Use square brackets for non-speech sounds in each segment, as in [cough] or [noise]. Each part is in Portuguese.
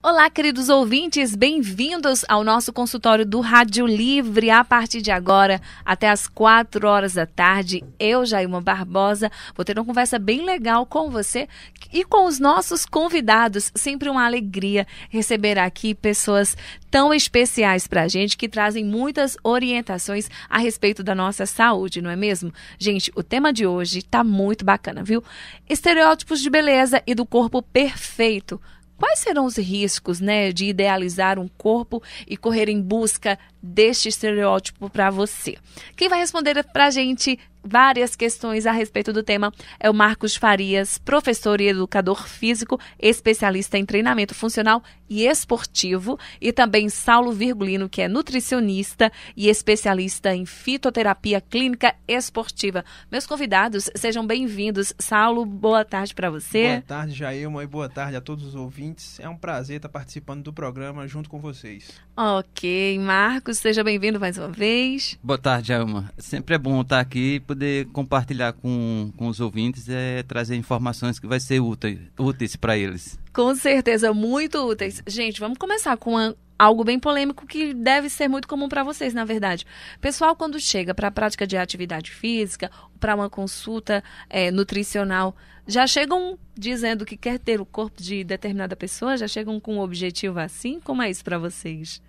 Olá, queridos ouvintes, bem-vindos ao nosso consultório do Rádio Livre. A partir de agora, até as quatro horas da tarde, eu, Jaima Barbosa, vou ter uma conversa bem legal com você e com os nossos convidados. Sempre uma alegria receber aqui pessoas tão especiais para a gente que trazem muitas orientações a respeito da nossa saúde, não é mesmo? Gente, o tema de hoje está muito bacana, viu? Estereótipos de beleza e do corpo perfeito. Quais serão os riscos, né, de idealizar um corpo e correr em busca deste estereótipo para você? Quem vai responder para a gente várias questões a respeito do tema é o Marcos Farias, professor e educador físico, especialista em treinamento funcional e esportivo, e também Saulo Virgulino, que é nutricionista e especialista em fitoterapia clínica esportiva. Meus convidados, sejam bem-vindos. Saulo, boa tarde para você. Boa tarde, Jailma, e boa tarde a todos os ouvintes. É um prazer estar participando do programa junto com vocês. Ok, Marcos, seja bem-vindo mais uma vez. Boa tarde, Jailma. Sempre é bom estar aqui e poder poder compartilhar com, com os ouvintes, é trazer informações que vai ser úteis, úteis para eles. Com certeza, muito úteis. Gente, vamos começar com algo bem polêmico que deve ser muito comum para vocês, na verdade. Pessoal, quando chega para a prática de atividade física, para uma consulta é, nutricional, já chegam dizendo que quer ter o corpo de determinada pessoa? Já chegam com um objetivo assim? Como é isso para vocês?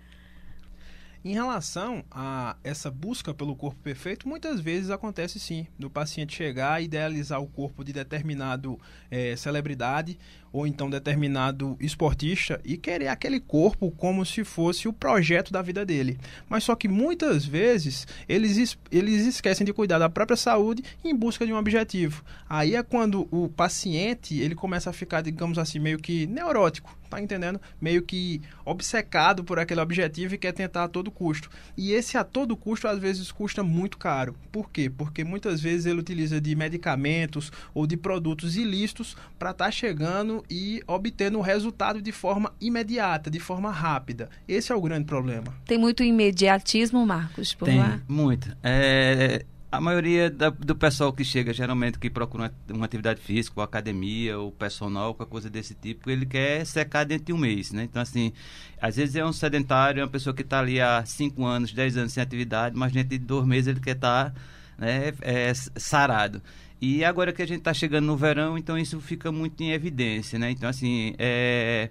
Em relação a essa busca pelo corpo perfeito, muitas vezes acontece sim, do paciente chegar e idealizar o corpo de determinado é, celebridade ou então determinado esportista e querer aquele corpo como se fosse o projeto da vida dele. Mas só que muitas vezes eles, eles esquecem de cuidar da própria saúde em busca de um objetivo. Aí é quando o paciente ele começa a ficar, digamos assim, meio que neurótico tá entendendo? Meio que obcecado por aquele objetivo e quer tentar a todo custo. E esse a todo custo às vezes custa muito caro. Por quê? Porque muitas vezes ele utiliza de medicamentos ou de produtos ilícitos para estar tá chegando e obtendo o resultado de forma imediata, de forma rápida. Esse é o grande problema. Tem muito imediatismo, Marcos, por Tem, lá? muito. É, a maioria da, do pessoal que chega, geralmente, que procura uma, uma atividade física, ou academia, ou personal, qualquer coisa desse tipo, ele quer secar dentro de um mês, né? Então, assim, às vezes é um sedentário, é uma pessoa que está ali há 5 anos, 10 anos sem atividade, mas dentro de dois meses ele quer estar tá, né, é, é sarado. E agora que a gente está chegando no verão, então isso fica muito em evidência, né? Então, assim, é,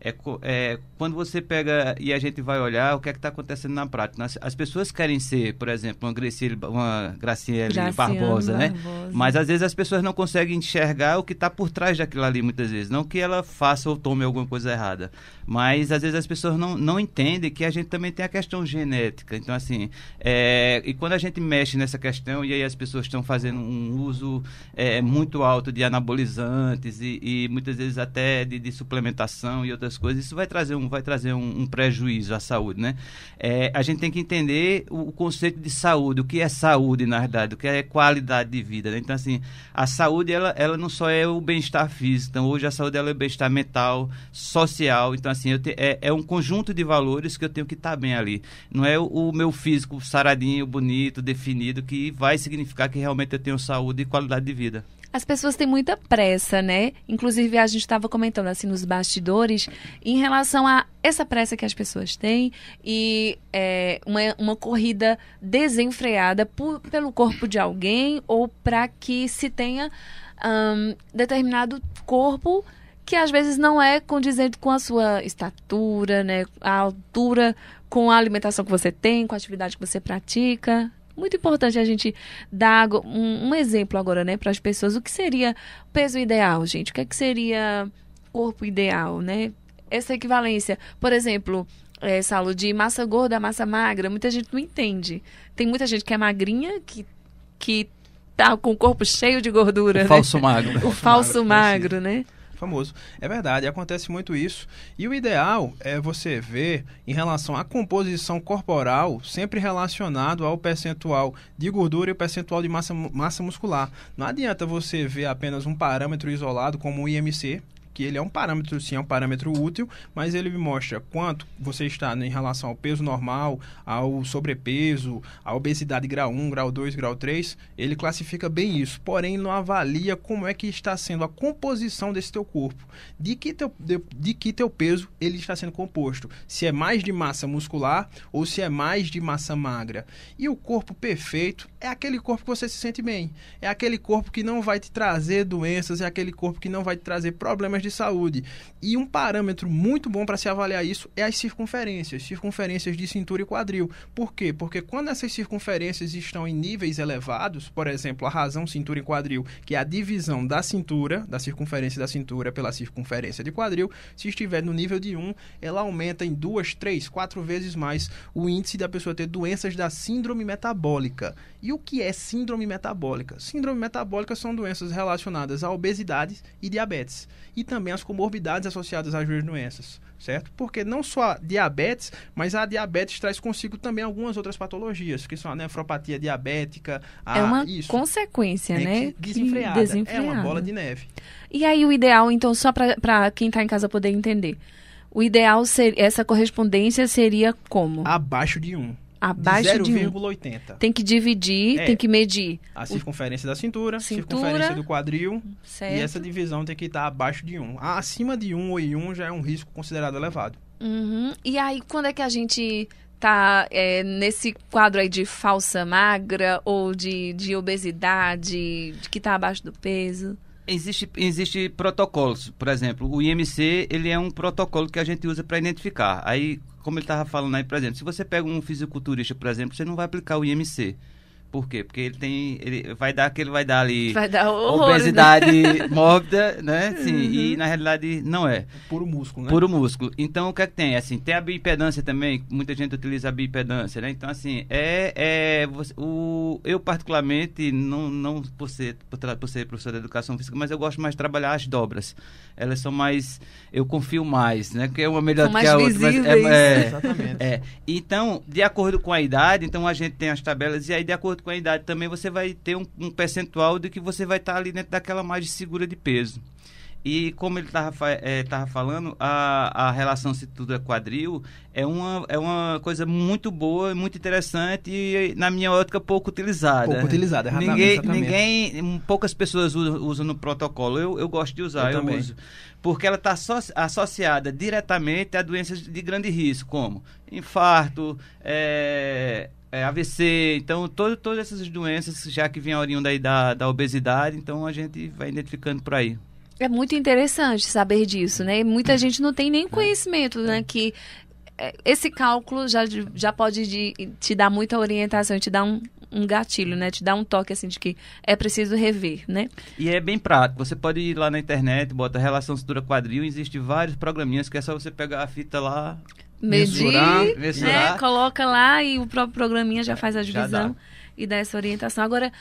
é, é, quando você pega e a gente vai olhar o que é que está acontecendo na prática. As, as, pessoas querem ser, por exemplo, uma, Graciele, uma Graciele Graciana Barbosa, né? Mas às vezes as pessoas não conseguem enxergar o que está por trás daquilo ali, muitas vezes. Não que ela faça ou tome alguma coisa errada. Mas às vezes as pessoas não, não entendem que a gente também tem a questão genética. Então, assim, é, e quando a gente mexe nessa questão e aí as pessoas estão fazendo um uso é, muito alto de anabolizantes e, e, muitas vezes até de, de suplementação e outras outras coisas, isso vai trazer um, vai trazer um, um prejuízo à saúde, né? É, a gente tem que entender o, o, conceito de saúde, o que é saúde, na verdade, o que é qualidade de vida, né? Então, assim, a saúde, ela, ela não só é o bem-estar físico, então hoje a saúde ela é o bem-estar mental, social, então, assim, te, é, é um conjunto de valores que eu tenho que estar tá bem ali. Não é o, o meu físico saradinho, bonito, definido, que vai significar que realmente eu tenho saúde e qualidade de vida. As pessoas têm muita pressa, né? Inclusive, a gente estava comentando assim nos bastidores em relação a essa pressa que as pessoas têm e é, uma, uma corrida desenfreada por, pelo corpo de alguém ou para que se tenha um, determinado corpo que às vezes não é condizente com a sua estatura, né? A altura, com a alimentação que você tem, com a atividade que você pratica muito importante a gente dar um, um exemplo agora, né, para as pessoas. O que seria peso ideal, gente? O que, é que seria corpo ideal, né? Essa equivalência, por exemplo, é, Saulo, de massa gorda massa magra, muita gente não entende. Tem muita gente que é magrinha, que, que tá com o corpo cheio de gordura. O né? falso magro. O falso magro, magro né? famoso. É verdade, acontece muito isso. E o ideal é você ver em relação à composição corporal, sempre relacionado ao percentual de gordura e o percentual de massa, massa muscular. Não adianta você ver apenas um parâmetro isolado como o IMC, que ele é um parâmetro, sim, é um parâmetro útil, mas ele me mostra quanto você está em relação ao peso normal, ao sobrepeso, à obesidade grau 1, grau 2, grau 3. Ele classifica bem isso, porém não avalia como é que está sendo a composição desse teu corpo, de que teu, de, de que teu peso ele está sendo composto, se é mais de massa muscular ou se é mais de massa magra. E o corpo perfeito é aquele corpo que você se sente bem. É aquele corpo que não vai te trazer doenças, é aquele corpo que não vai te trazer problemas de saúde. E um parâmetro muito bom para se avaliar isso é as circunferências, circunferências de cintura e quadril. Por quê? Porque quando essas circunferências estão em níveis elevados, por exemplo, a razão cintura e quadril, que é a divisão da cintura, da circunferência da cintura pela circunferência de quadril, se estiver no nível de 1, ela aumenta em duas, três, quatro vezes mais o índice da pessoa ter doenças da síndrome metabólica. E o que é síndrome metabólica? Síndrome metabólica são doenças relacionadas à obesidade e diabetes, e também as comorbidades associadas às duas doenças, certo? Porque não só a diabetes, mas a diabetes traz consigo também algumas outras patologias, que são a nefropatia diabética, a, é uma isso, consequência, é, né? Desenfreada. desenfreada. É uma bola de neve. E aí o ideal, então, só para quem está em casa poder entender, o ideal ser essa correspondência seria como? Abaixo de 1. Um abaixo de 0,80. Tem que dividir, é. tem que medir. A circunferência o... da cintura, cintura, circunferência do quadril. Certo. E essa divisão tem que estar abaixo de 1. Acima de 1 ou 1 já é um risco considerado elevado. Uhum. E aí, quando é que a gente tá é, nesse quadro aí de falsa magra ou de, de obesidade, de que está abaixo do peso? Existe, existe protocolos, por exemplo, o IMC ele é um protocolo que a gente usa para identificar. Aí como ele estava falando aí, por exemplo, se você pega um fisiculturista, por exemplo, você não vai aplicar o IMC. Por quê? Porque ele tem. Ele vai dar aquele, vai dar ali. Vai dar horror, né? obesidade né? [laughs] mórbida, né? Sim, uhum. E na realidade não é. Puro músculo, né? Puro músculo. Então o que é que tem? Assim, tem a bipedância também, muita gente utiliza a bipedância, né? Então, assim, é. é você, o, eu, particularmente, não, não por, ser, por, por ser professor de educação física, mas eu gosto mais de trabalhar as dobras. Elas são mais. Eu confio mais, né? Que é uma melhor que a outra. é, é, Exatamente. É. Então, de acordo com a idade, então a gente tem as tabelas, e aí de acordo acordo com a idade também, você vai ter um, um percentual de que você vai estar tá ali dentro daquela margem segura de peso. E como ele estava é, eh, tava falando, a, a relação se tudo é quadril é uma, é uma coisa muito boa, muito interessante e, na minha ótica, pouco utilizada. Pouco utilizada, ninguém, ninguém hum, Poucas pessoas usam, usam, no protocolo. Eu, eu gosto de usar, eu, eu uso. Porque ela está associada diretamente a doenças de grande risco, como infarto, é, é, AVC, então todo, todas essas doenças já que vem a oriunda aí da, da obesidade, então a gente vai identificando por aí. É muito interessante saber disso, né? Muita uhum. gente não tem nem é. conhecimento, né? É. Que é, esse cálculo já, já pode de, te dar muita orientação, te dar um, um gatilho, né? Te dar um toque assim de que é preciso rever, né? E é bem prático. Você pode ir lá na internet, bota relação cintura quadril, existe vários programinhas que é só você pegar a fita lá, medir, né, coloca lá e o próprio programinha já faz a divisão e dá essa orientação. Agora,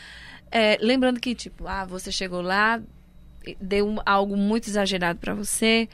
é, lembrando que, tipo, ah, você chegou lá, deu algo muito exagerado para você,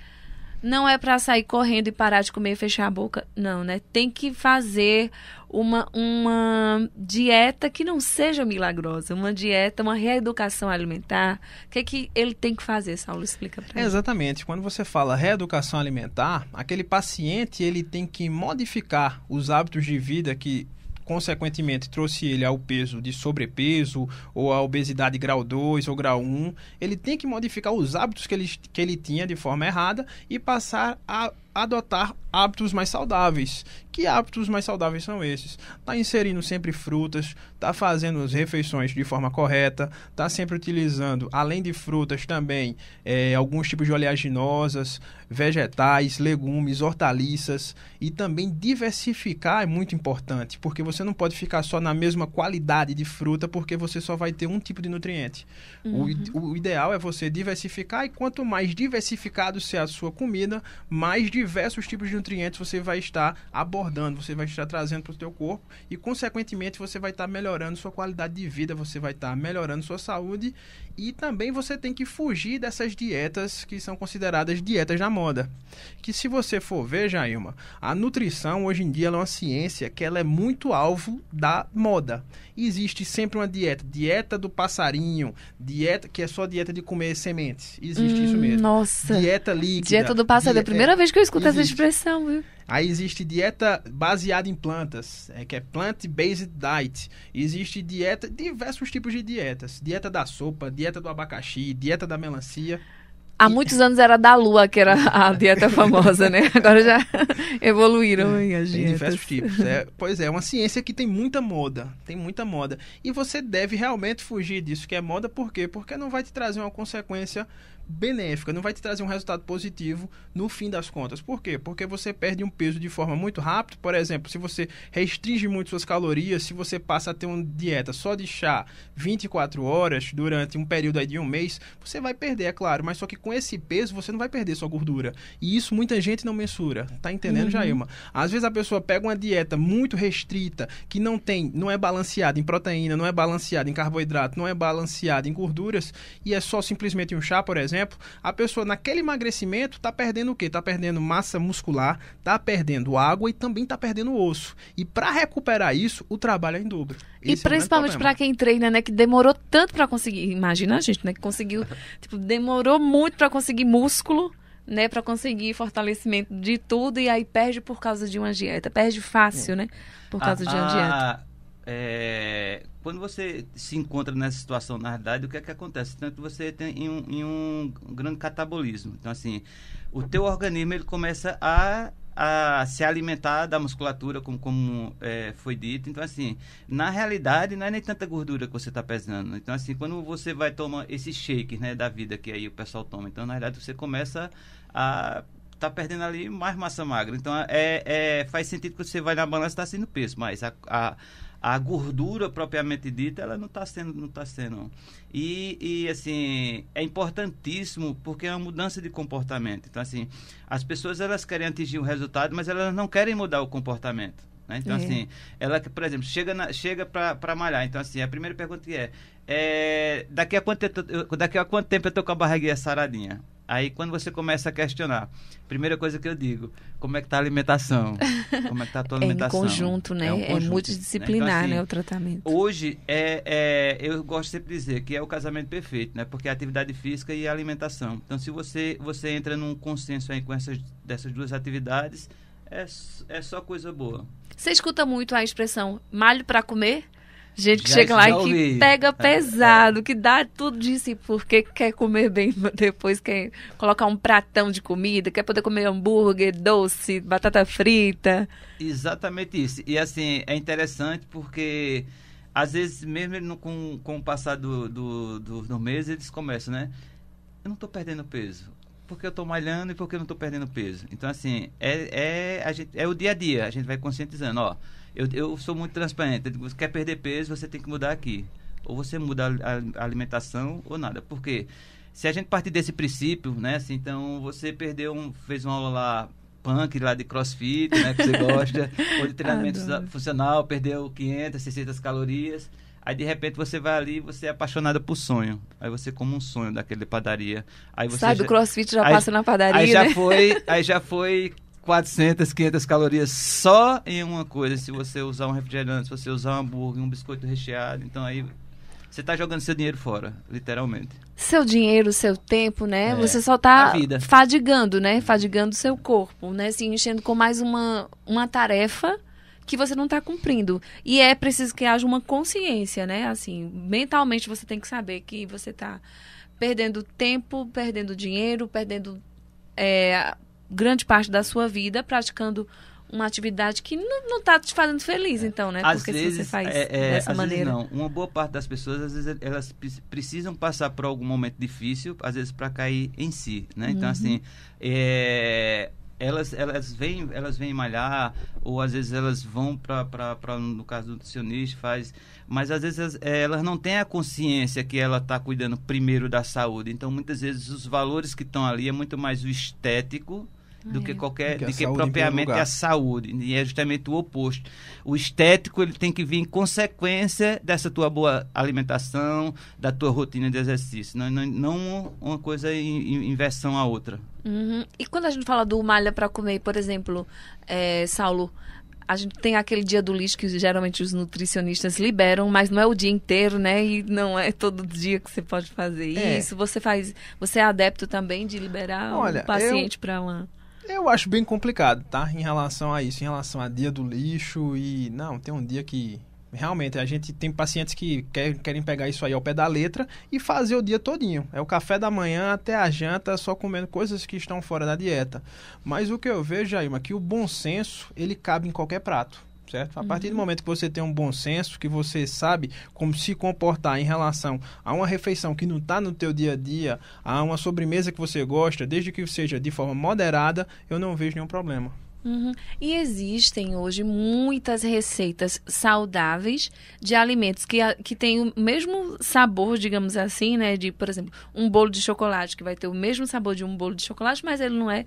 não é para sair correndo e parar de comer e fechar a boca, não, né? Tem que fazer uma, uma dieta que não seja milagrosa, uma dieta, uma reeducação alimentar. O que é que ele tem que fazer, Saulo? Explica para é, Exatamente. Quando você fala reeducação alimentar, aquele paciente ele tem que modificar os hábitos de vida que consequentemente trouxe ele ao peso de sobrepeso ou à obesidade grau 2 ou grau 1, ele tem que modificar os hábitos que ele, que ele tinha de forma errada e passar a adotar hábitos mais saudáveis. Que hábitos mais saudáveis são esses? Tá inserindo sempre frutas, tá fazendo as refeições de forma correta, tá sempre utilizando, além de frutas, também é, alguns tipos de oleaginosas, vegetais, legumes, hortaliças e também diversificar é muito importante, porque você não pode ficar só na mesma qualidade de fruta, porque você só vai ter um tipo de nutriente. Uhum. O, o ideal é você diversificar e quanto mais diversificado ser a sua comida, mais diversos tipos de nutrientes você vai estar abordando, você vai estar trazendo para o teu corpo e, consequentemente, você vai estar melhorando sua qualidade de vida, você vai estar melhorando sua saúde e também você tem que fugir dessas dietas que são consideradas dietas na moda. Que se você for ver, Jailma, a nutrição hoje em dia é uma ciência que ela é muito alvo da moda. Existe sempre uma dieta, dieta do passarinho, dieta que é só dieta de comer sementes. Existe hum, isso mesmo. Hum, nossa. Dieta líquida. Dieta do passarinho. É a primeira vez que eu escuto existe. essa expressão não, viu? Aí existe dieta baseada em plantas, é, que é plant-based diet. Existe dieta, diversos tipos de dietas. Dieta da sopa, dieta do abacaxi, dieta da melancia. Há muitos anos era da lua, que era a [laughs] dieta famosa, né? Agora já [laughs] evoluíram é, as tem diversos tipos. É, pois é, é uma ciência que tem muita moda. Tem muita moda. E você deve realmente fugir disso que é moda, por quê? Porque não vai te trazer uma consequência benéfica, não vai te trazer um resultado positivo no fim das contas. Por quê? Porque você perde um peso de forma muito rápida. Por exemplo, se você restringe muito suas calorias, se você passa a ter uma dieta só de chá 24 horas durante um período de um mês, você vai perder, é claro, mas só que com esse peso você não vai perder sua gordura. E isso muita gente não mensura. Tá entendendo, uhum. Jailma? Às vezes a pessoa pega uma dieta muito restrita, que não tem, não é balanceada em proteína, não é balanceada em carboidrato, não é balanceada em gorduras, e é só simplesmente um chá, por exemplo, exemplo, a pessoa naquele emagrecimento está perdendo o quê? Está perdendo massa muscular, está perdendo água e também está perdendo osso. E para recuperar isso, o trabalho é em dobro. E é principalmente é para quem treina, né, que demorou tanto para conseguir, imagina a gente, né, que conseguiu, [laughs] tipo, demorou muito para conseguir músculo né, para conseguir fortalecimento de tudo e aí perde por causa de uma dieta, perde fácil, é. né, por causa a, de uma ah, ah, dieta. É, quando você se encontra nessa situação, na verdade, o que é que acontece? Tanto você tem em um, em um grande catabolismo. Então, assim, o teu organismo ele começa a a se alimentar da musculatura, como, como é, foi dito. Então, assim, na realidade, não é nem tanta gordura que você está pesando. Então, assim, quando você vai tomar esses shakes né, da vida que aí o pessoal toma, então, na realidade, você começa a tá perdendo ali mais massa magra. Então, é, é faz sentido que você vai na balança e está sendo peso, mas a, a a gordura propriamente dita ela não está sendo não tá sendo e, e assim é importantíssimo porque é uma mudança de comportamento então assim as pessoas elas querem atingir o resultado mas elas não querem mudar o comportamento né? então é. assim ela por exemplo chega na, chega para malhar então assim a primeira pergunta que é, é daqui a quanto tempo, daqui a quanto tempo eu tô com a barriguinha saradinha Aí quando você começa a questionar, primeira coisa que eu digo, como é que está a alimentação? [laughs] Como é que está a tua alimentação? é em conjunto, né? É, um é conjunto, é multidisciplinar, né? Então, assim, né? O tratamento. Hoje, é, é, eu gosto sempre de dizer que é o casamento perfeito, né? Porque é a atividade física e a alimentação. Então, se você, você entra num consenso aí com essas dessas duas atividades, é, é só coisa boa. Você escuta muito a expressão malho para comer? Gente que já, chega lá e que pega é, é. pesado, que dá tudo disso e porque quer comer bem [laughs] depois, quer colocar um pratão de comida, quer poder comer hambúrguer, doce, batata frita. Exatamente isso. E assim, é interessante porque às vezes, mesmo não, com, com o passar do, do, do, do mês, eles começam, né? Eu não estou perdendo peso porque eu estou malhando e porque eu não estou perdendo peso. Então, assim, é, é, a gente, é o dia a dia, a gente vai conscientizando, ó. Eu, eu sou muito transparente. Você quer perder peso, você tem que mudar aqui. Ou você muda a, alimentação ou nada. Por quê? Se a gente partir desse princípio, né? Assim, então você perdeu um, fez uma aula lá punk lá de crossfit, né, que você gosta, [laughs] ou de treinamento Adoro. funcional, perdeu 500, 600 calorias. Aí de repente você vai ali, você é apaixonada por sonho. Aí você come um sonho daquele padaria. Aí você Sai já, do CrossFit já aí, passa na padaria, aí né? foi, [laughs] aí já foi 400, 500 calorias só em uma coisa, se você usar um refrigerante, se você usar um hambúrguer, um biscoito recheado. Então aí você está jogando seu dinheiro fora, literalmente. Seu dinheiro, seu tempo, né? É, você só está fadigando, né? Fadigando seu corpo, né? Se enchendo com mais uma, uma tarefa que você não está cumprindo. E é preciso que haja uma consciência, né? Assim, mentalmente você tem que saber que você está perdendo tempo, perdendo dinheiro, perdendo é, grande parte da sua vida praticando uma atividade que não está te fazendo feliz, é. então, né? Às Porque vezes, se você faz é, é, dessa maneira. não. Uma boa parte das pessoas, às vezes, elas precisam passar por algum momento difícil, às vezes, para cair em si, né? Então, assim, uhum. assim, é, elas elas vêm elas vêm malhar ou às vezes elas vão para no caso do nutricionista faz mas às vezes elas, é, elas não têm a consciência que ela está cuidando primeiro da saúde então muitas vezes os valores que estão ali é muito mais o estético do que é. qualquer do que, do que propriamente a saúde e é justamente o oposto o estético ele tem que vir em consequência dessa tua boa alimentação da tua rotina de exercício não, não, não uma coisa em, em versão à outra uhum. e quando a gente fala do malha para comer por exemplo é, Saulo a gente tem aquele dia do lixo que geralmente os nutricionistas liberam, mas não é o dia inteiro, né? E não é todo dia que você pode fazer é. isso. Você faz, você é adepto também de liberar o um paciente eu... para uma eu acho bem complicado, tá? Em relação a isso, em relação a dia do lixo e. Não, tem um dia que. Realmente, a gente tem pacientes que quer, querem pegar isso aí ao pé da letra e fazer o dia todinho. É o café da manhã até a janta, só comendo coisas que estão fora da dieta. Mas o que eu vejo, Jaima, é que o bom senso, ele cabe em qualquer prato certo? A uhum. partir do momento que você tem um bom senso, que você sabe como se comportar em relação a uma refeição que não está no teu dia a dia, a uma sobremesa que você gosta, desde que seja de forma moderada, eu não vejo nenhum problema. Uhum. E existem hoje muitas receitas saudáveis de alimentos que, que têm o mesmo sabor, digamos assim, né? De, por exemplo, um bolo de chocolate que vai ter o mesmo sabor de um bolo de chocolate, mas ele não é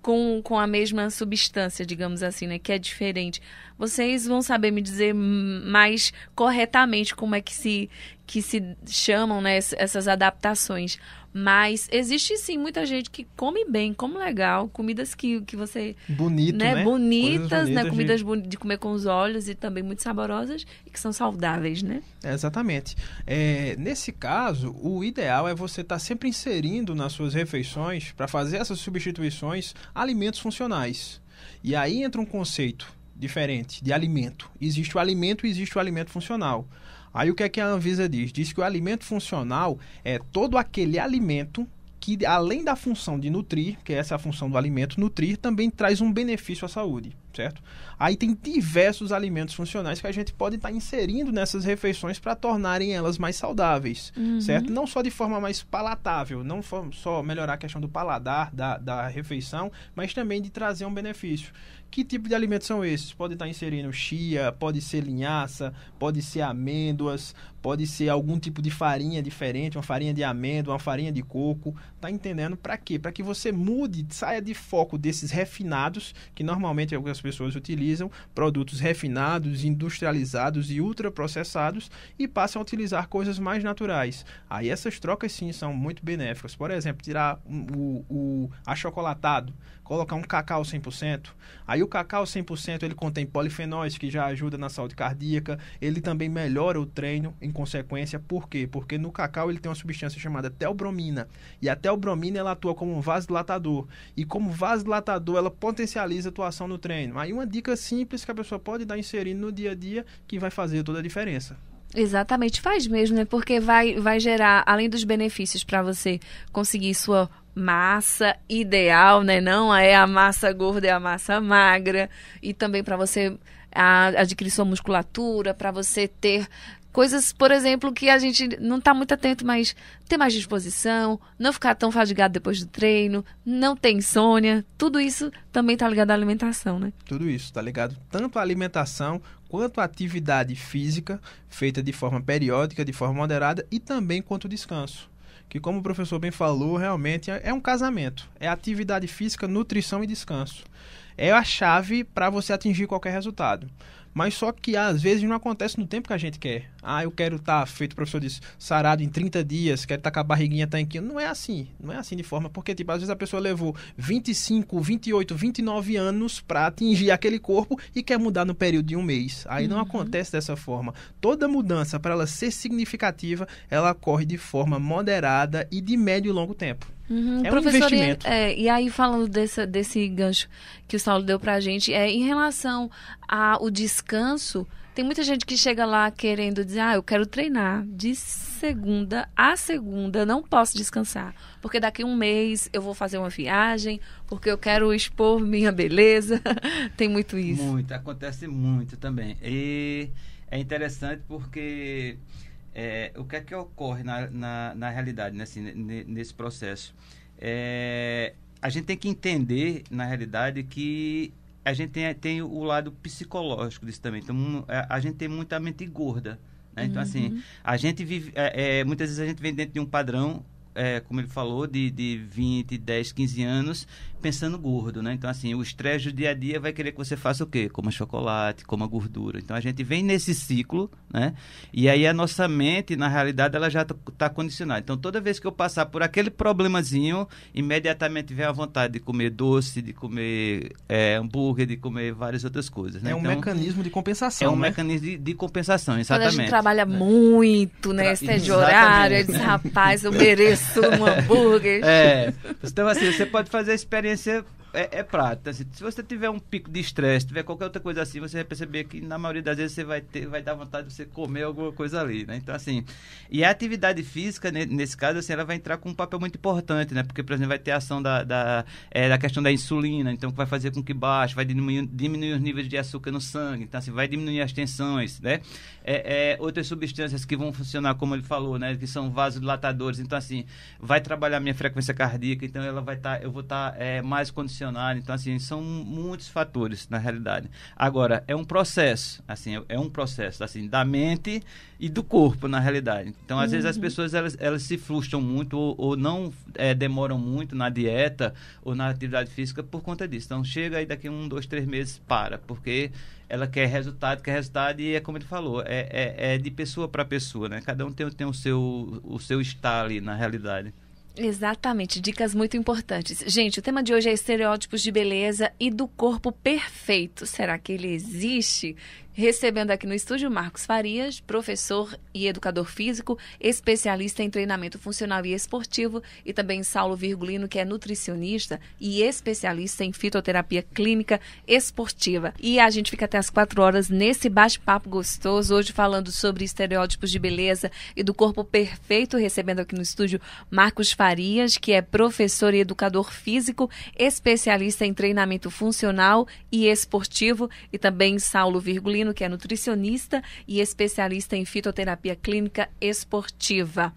com, com a mesma substância, digamos assim, né? Que é diferente vocês vão saber me dizer mais corretamente como é que se, que se chamam né, essas adaptações. Mas existe sim muita gente que come bem, come legal, comidas que, que você. Bonito, né? né? Bonitas, né, bonitas, né? Comidas de... de comer com os olhos e também muito saborosas e que são saudáveis, né? É, exatamente. É, nesse caso, o ideal é você estar tá sempre inserindo nas suas refeições, para fazer essas substituições, alimentos funcionais. E aí entra um conceito diferente de alimento. Existe o alimento e existe o alimento funcional. Aí o que é que a Anvisa diz? Diz que o alimento funcional é todo aquele alimento que, além da função de nutrir, que é essa é a função do alimento, nutrir também traz um benefício à saúde certo? Aí tem diversos alimentos funcionais que a gente pode estar tá inserindo nessas refeições para tornarem elas mais saudáveis, uhum. certo? Não só de forma mais palatável, não só melhorar a questão do paladar da, da refeição, mas também de trazer um benefício. Que tipo de alimentos são esses? Pode estar tá inserindo chia, pode ser linhaça, pode ser amêndoas, pode ser algum tipo de farinha diferente, uma farinha de amêndoa, uma farinha de coco. Tá entendendo? Para quê? Para que você mude, saia de foco desses refinados que normalmente algumas é pessoas utilizam produtos refinados, industrializados e ultraprocessados e passam a utilizar coisas mais naturais. Aí essas trocas sim são muito benéficas. Por exemplo, tirar o, o achocolatado colocar um cacau 100%. Aí o cacau 100% ele contém polifenóis que já ajuda na saúde cardíaca, ele também melhora o treino em consequência. Por quê? Porque no cacau ele tem uma substância chamada telbromina, e a telbromina ela atua como um vasodilatador, e como vasodilatador ela potencializa a atuação no treino. Aí uma dica simples que a pessoa pode dar inserindo no dia a dia que vai fazer toda a diferença. Exatamente, faz mesmo, né? Porque vai, vai gerar, além dos benefícios para você conseguir sua massa ideal, né? Não é a massa gorda, é a massa magra. E também para você adquirir sua musculatura, para você ter coisas, por exemplo, que a gente não está muito atento, mas ter mais disposição, não ficar tão fadigado depois do treino, não ter insônia, tudo isso também está ligado à alimentação, né? Tudo isso está ligado tanto à alimentação quanto à atividade física feita de forma periódica, de forma moderada e também quanto ao descanso que como o professor bem falou, realmente é, é um casamento. É atividade física, nutrição e descanso é a chave para você atingir qualquer resultado. Mas só que às vezes não acontece no tempo que a gente quer. Ah, eu quero estar, tá, feito o professor disse, sarado em 30 dias, quero estar tá com a barriguinha tanquinha. Tá não é assim. Não é assim de forma. Porque, tipo, às vezes a pessoa levou 25, 28, 29 anos para atingir aquele corpo e quer mudar no período de um mês. Aí uhum. não acontece dessa forma. Toda mudança, para ela ser significativa, ela ocorre de forma moderada e de médio e longo tempo. Uhum, é um investimento. É, e aí, falando desse desse gancho que o Saulo deu para a gente, é, em relação ao descanso, tem muita gente que chega lá querendo dizer, ah, eu quero treinar de segunda a segunda, não posso descansar, porque daqui um mês eu vou fazer uma viagem, porque eu quero expor minha beleza. [laughs] tem muito isso. Muito, acontece muito também. E é interessante porque é, o que é que ocorre na, na, na realidade, né, assim, nesse processo? É, a gente tem que entender, na realidade, que a gente tem, tem o lado psicológico disso também. Então, é, a, gente tem muita mente gorda. Né? Então, assim, uhum. assim, a gente vive. É, é, muitas vezes a gente vem dentro de um padrão é, como ele falou, de, de 20, 10, 15 anos, pensando gordo, né? Então, assim, o estresse do dia a dia vai querer que você faça o quê? Coma chocolate, coma gordura. Então, a gente vem nesse ciclo, né? E aí a nossa mente, na realidade, ela já está tá condicionada. Então, toda vez que eu passar por aquele problemazinho, imediatamente vem a vontade de comer doce, de comer é, hambúrguer, de comer várias outras coisas, né? É um então, mecanismo de compensação, É um né? mecanismo de, de, compensação, exatamente. Quando a gente trabalha né? muito, né? Tra... Esteja é horário, diz, rapaz, eu mereço um hambúrguer. É. Então, assim, você pode fazer experiência experiência é, é então, Assim, se você tiver um pico de estresse, tiver qualquer outra coisa assim, você vai perceber que na maioria das vezes você vai ter, vai dar vontade de você comer alguma coisa ali, né? Então, assim, e a atividade física, nesse caso, assim, ela vai entrar com um papel muito importante, né? Porque, por exemplo, vai ter a ação da, da, é, da questão da insulina, então que vai fazer com que baixe, vai diminuir, diminuir os níveis de açúcar no sangue, então, assim, vai diminuir as tensões, né? É, é, outras substâncias que vão funcionar, como ele falou, né? Que são vasodilatadores, então, assim, vai trabalhar minha frequência cardíaca, então ela vai estar, tá, eu vou estar tá, é, mais condicionado então, assim, são muitos fatores, na realidade. Agora, é um processo, assim, é um processo, assim, da mente e do corpo, na realidade. Então, às uhum. vezes, as uhum. pessoas, elas, elas se frustram muito ou, ou não é, demoram muito na dieta ou na atividade física por conta disso. Então, chega aí daqui um, dois, três meses, para, porque ela quer resultado, quer resultado e é como ele falou, é, é, é de pessoa para pessoa, né? Cada um tem, tem o, seu, o seu estar ali, na realidade. Exatamente, dicas muito importantes. Gente, o tema de hoje é estereótipos de beleza e do corpo perfeito. Será que ele existe? Recebendo aqui no estúdio Marcos Farias, professor e educador físico, especialista em treinamento funcional e esportivo, e também Saulo Virgulino, que é nutricionista e especialista em fitoterapia clínica esportiva. E a gente fica até as quatro horas nesse bate-papo gostoso, hoje falando sobre estereótipos de beleza e do corpo perfeito, recebendo aqui no estúdio Marcos Farias, que é professor e educador físico, especialista em treinamento funcional e esportivo, e também Saulo Virgulino que é nutricionista e especialista em fitoterapia clínica esportiva.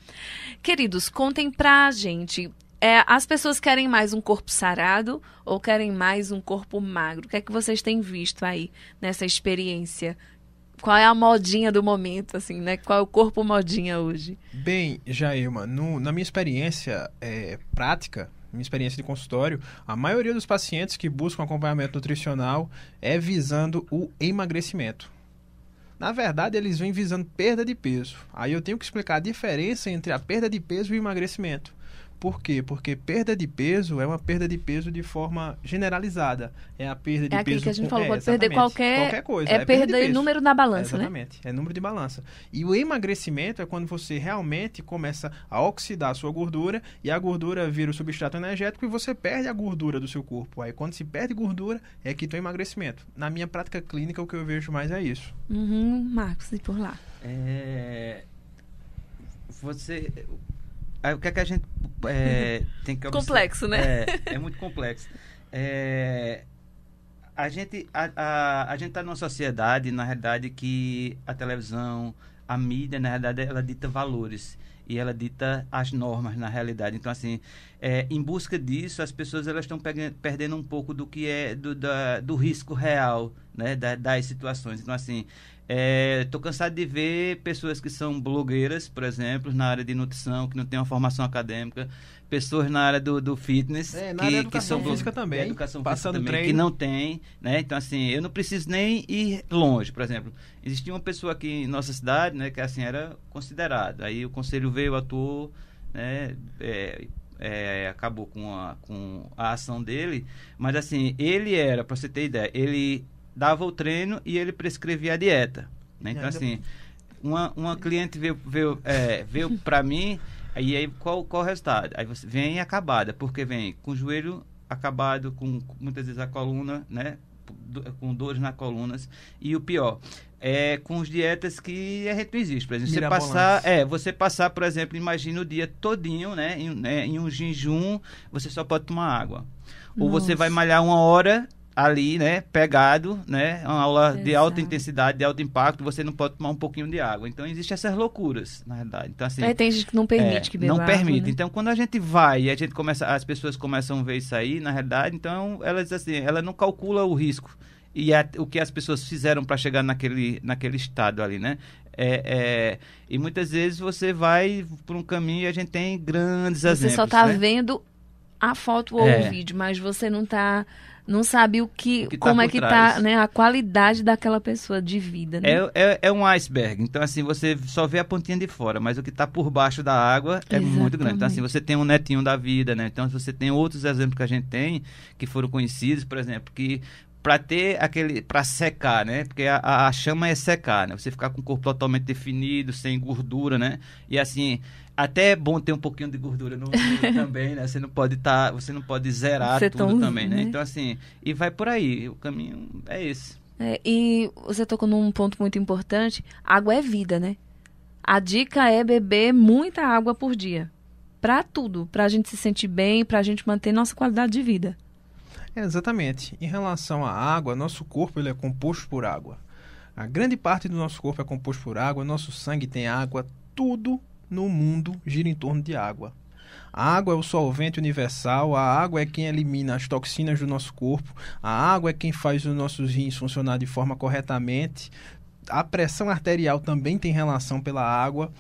Queridos, contem pra gente. É, as pessoas querem mais um corpo sarado ou querem mais um corpo magro? O que é que vocês têm visto aí nessa experiência? Qual é a modinha do momento, assim, né? Qual é o corpo modinha hoje? Bem, Jailma, no, na minha experiência é, prática, minha experiência de consultório, a maioria dos pacientes que buscam acompanhamento nutricional é visando o emagrecimento. Na verdade, eles vêm visando perda de peso. Aí eu tenho que explicar a diferença entre a perda de peso e o emagrecimento. Por quê? Porque perda de peso é uma perda de peso de forma generalizada. É a perda de é peso. É que a gente com... falou, é, pode é, perder qualquer, qualquer coisa. É, é perda, de, número na balança, é, exatamente. né? É número de balança. E o emagrecimento é quando você realmente começa a oxidar a sua gordura e a gordura vira o substrato energético e você perde a gordura do seu corpo. Aí quando se perde gordura, é que tem emagrecimento. Na minha prática clínica, o que eu vejo mais é isso. Uhum, Marcos, e por lá? É... Você o que é que a gente é, uhum. tem que observar? Complexo, né? É, é muito complexo. É, a gente a, a, a gente está numa sociedade, na realidade, que a televisão, a mídia, na realidade, ela dita valores e ela dita as normas na realidade. Então, assim, é, em busca disso, as pessoas elas estão perdendo um pouco do que é do, da, do risco real né, da, das situações. Então, assim, estou é, cansado de ver pessoas que são blogueiras, por exemplo, na área de nutrição, que não tem uma formação acadêmica, pessoas na área do, do fitness, é, na que, área que são física também, educação passando física também, que não tem, né? Então, assim, eu não preciso nem ir longe, por exemplo. Existia uma pessoa aqui em nossa cidade, né, que assim era considerada. Aí o conselho veio, atuou, né, é, é, acabou com a, com a ação dele, mas assim, ele era, para você ter ideia, ele dava o treino e ele prescrevia a dieta. Né? Então, assim, uma, uma cliente veio, veio, é, veio para mim, e aí qual, qual o resultado? Aí você vem acabada, porque vem com o joelho acabado, com muitas vezes a coluna, né? com dores na colunas e o pior é com as dietas que a gente existe, por exemplo, você passar, é, você passar, por exemplo, imagina o dia todinho, né, em, né, em um jejum, você só pode tomar água. Ou Nossa. você vai malhar uma hora ali, né, pegado, né, uma aula Exato. de alta intensidade, de alto impacto, você não pode tomar um pouquinho de água. Então existem essas loucuras, na verdade. Então assim, é, tem gente que não permite é, que beba Não água, permite. Né? Então quando a gente vai e a gente começa, as pessoas começam a ver isso aí, na verdade, então elas assim, ela não calcula o risco e a, o que as pessoas fizeram para chegar naquele, naquele estado ali, né? É, é, e muitas vezes você vai por um caminho e a gente tem grandes você exemplos. Você só está né? vendo a foto ou é. o vídeo, mas você não está não sabe o que, o que tá como é que está né, a qualidade daquela pessoa de vida. Né? É, é, é, um iceberg. Então, assim, você só vê a pontinha de fora, mas o que está por baixo da água é Exatamente. muito grande. Então, assim, você tem um netinho da vida, né? Então, você tem outros exemplos que a gente tem que foram conhecidos, por exemplo, que para ter aquele para secar, né? Porque a, a, chama é secar, né? Você ficar com o corpo totalmente definido, sem gordura, né? E assim, até é bom ter um pouquinho de gordura no [laughs] também, né? Você não pode tá, você não pode zerar é tudo tão, também, né? né? Então assim, e vai por aí, o caminho é esse. É, e você tocou num ponto muito importante, água é vida, né? A dica é beber muita água por dia. Para tudo, para a gente se sentir bem, para a gente manter nossa qualidade de vida. É, exatamente. Em relação à água, nosso corpo ele é composto por água. A grande parte do nosso corpo é composto por água, nosso sangue tem água, tudo no mundo gira em torno de água. A água é o solvente universal, a água é quem elimina as toxinas do nosso corpo, a água é quem faz os nossos rins funcionar de forma corretamente. A pressão arterial também tem relação pela água.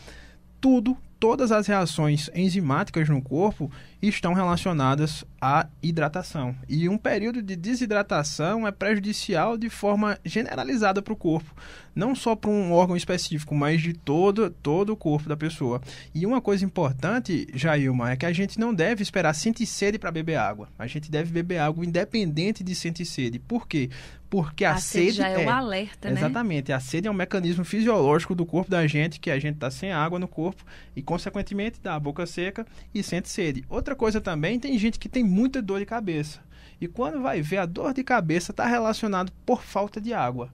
Tudo todas as reações enzimáticas no corpo estão relacionadas à hidratação. E um período de desidratação é prejudicial de forma generalizada para o corpo, não só para um órgão específico, mas de todo, todo o corpo da pessoa. E uma coisa importante, Jailma, é que a gente não deve esperar sentir sede para beber água. A gente deve beber água independente de sentir sede. Por quê? porque a, a sede, sede, já é, é um alerta, né? Exatamente. A sede é um mecanismo fisiológico do corpo da gente, que a gente está sem água no corpo e, consequentemente, dá a boca seca e sente sede. Outra coisa também, tem gente que tem muita dor de cabeça. E quando vai ver, a dor de cabeça está relacionada por falta de água.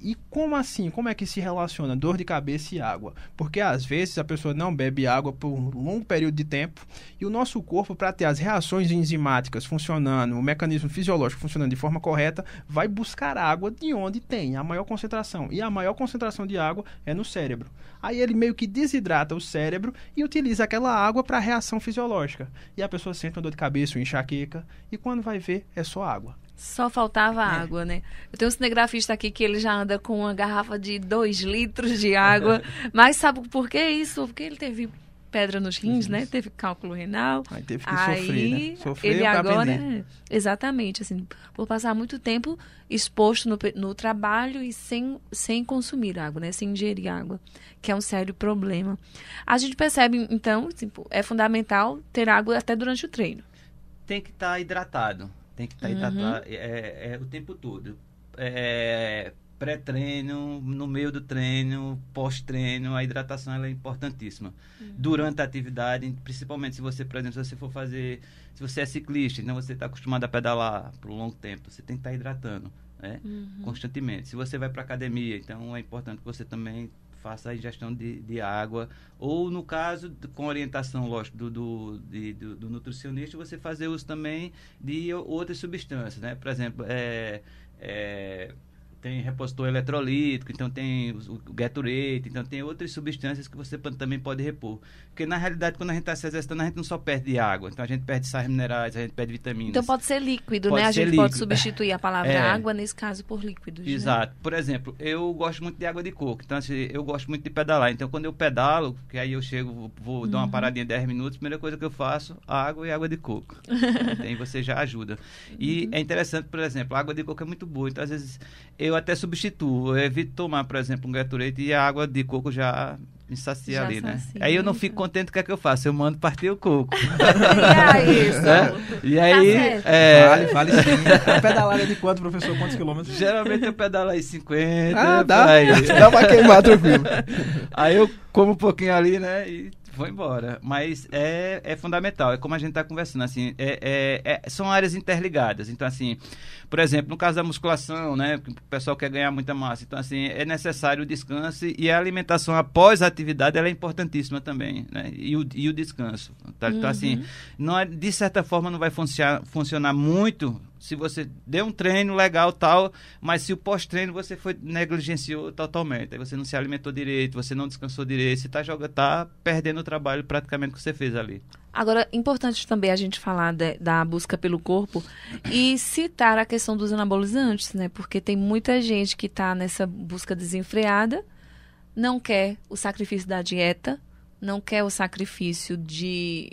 E como assim? Como é que se relaciona dor de cabeça e água? Porque às vezes a pessoa não bebe água por um longo período de tempo e o nosso corpo, para ter as reações enzimáticas funcionando, o mecanismo fisiológico funcionando de forma correta, vai buscar água de onde tem a maior concentração. E a maior concentração de água é no cérebro. Aí ele meio que desidrata o cérebro e utiliza aquela água para reação fisiológica. E a pessoa sente uma dor de cabeça, uma enxaqueca, e quando vai ver, é só água. Só faltava é. água, né? Eu tenho um cinegrafista aqui que ele já anda com uma garrafa de 2 litros de água. [laughs] mas sabe por que isso? Porque ele teve pedra nos rins, né? Teve cálculo renal. Aí teve que né? aí sofrer, né? Sofrer ele agora, é- exatamente, assim, por passar muito tempo exposto no, no, trabalho e sem, sem consumir água, né? Sem ingerir água, que é um sério problema. A gente percebe, então, tipo, é fundamental ter água até durante o treino. Tem que estar tá hidratado. Tem que estar tá hidratado uhum. tá, é, é, é, o tempo todo. É, Pré-treino, no meio do treino, pós-treino, a hidratação é importantíssima. Uhum. Durante a atividade, principalmente se você, por exemplo, se você for fazer. Se você é ciclista, então você está acostumado a pedalar por um longo tempo, você tem que estar tá hidratando né? Uhum. constantemente. Se você vai para academia, então é importante que você também faça a ingestão de, de água, ou no caso, com orientação, lógico, do, do, de, do, do, nutricionista, você fazer uso também de outras substâncias, né? Por exemplo, é, é tem repositor eletrolítico, então tem o Gatorade, então tem outras substâncias que você também pode repor. Porque na realidade, quando a gente está se exercitando, a gente não só perde água, então a gente perde sais minerais, a gente perde vitaminas. Então pode ser líquido, pode né? Ser a gente líquido. pode substituir a palavra é. água, nesse caso, por líquidos. Né? Exato. Né? Por exemplo, eu gosto muito de água de coco, então assim, eu gosto muito de pedalar. Então quando eu pedalo, que aí eu chego, vou uhum. dar uma uhum. paradinha de 10 minutos, a primeira coisa que eu faço, água e água de coco. então [laughs] você já ajuda. E uhum. é interessante, por exemplo, a água de coco é muito boa, então às vezes eu eu até substituo. Eu evito tomar, por exemplo, um Gatorade e a água de coco já me sacia já ali, né? sacia. né? Aí eu não fico contente, o que é que eu faço? Eu mando partir o coco. [laughs] É né? e tá aí... É? E aí tá é... Vale, vale sim. É a de quanto, professor? Quantos quilômetros? Geralmente eu pedalo aí 50. Ah, dá, aí. dá pra queimar tranquilo. Aí eu como um pouquinho ali, né? E Vou embora. Mas é, é fundamental, é como a gente está conversando, assim, é, é, é, são áreas interligadas. Então, assim, por exemplo, no caso da musculação, né? O pessoal quer ganhar muita massa. Então, assim, é necessário o descanso e a alimentação após a atividade ela é importantíssima também, né? E o, e o descanso. Tá? Então, assim, uhum. não é, de certa forma não vai funcionar, funcionar muito se você deu um treino legal tal, mas se o pós-treino você foi negligenciou totalmente, aí você não se alimentou direito, você não descansou direito, você está jogando, tá perdendo o trabalho praticamente que você fez ali. Agora, importante também a gente falar de, da busca pelo corpo e citar a questão dos anabolizantes, né? Porque tem muita gente que está nessa busca desenfreada, não quer o sacrifício da dieta, não quer o sacrifício de,